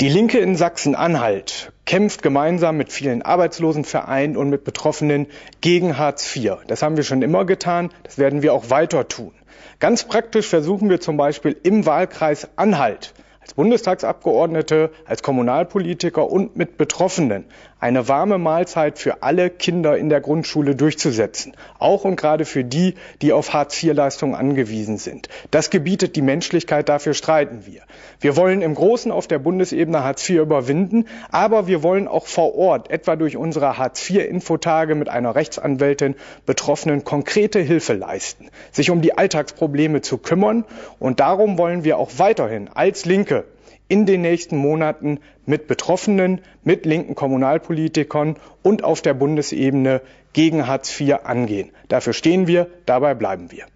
Die Linke in Sachsen-Anhalt kämpft gemeinsam mit vielen Arbeitslosenvereinen und mit Betroffenen gegen Hartz IV. Das haben wir schon immer getan, das werden wir auch weiter tun. Ganz praktisch versuchen wir zum Beispiel im Wahlkreis Anhalt als Bundestagsabgeordnete, als Kommunalpolitiker und mit Betroffenen eine warme Mahlzeit für alle Kinder in der Grundschule durchzusetzen, auch und gerade für die, die auf Hartz-IV-Leistungen angewiesen sind. Das gebietet die Menschlichkeit, dafür streiten wir. Wir wollen im Großen auf der Bundesebene Hartz IV überwinden, aber wir wollen auch vor Ort, etwa durch unsere Hartz-IV-Infotage mit einer Rechtsanwältin, Betroffenen konkrete Hilfe leisten, sich um die Alltagsprobleme zu kümmern. Und darum wollen wir auch weiterhin als Linke in den nächsten Monaten mit Betroffenen, mit linken Kommunalpolitikern und auf der Bundesebene gegen Hartz IV angehen. Dafür stehen wir, dabei bleiben wir.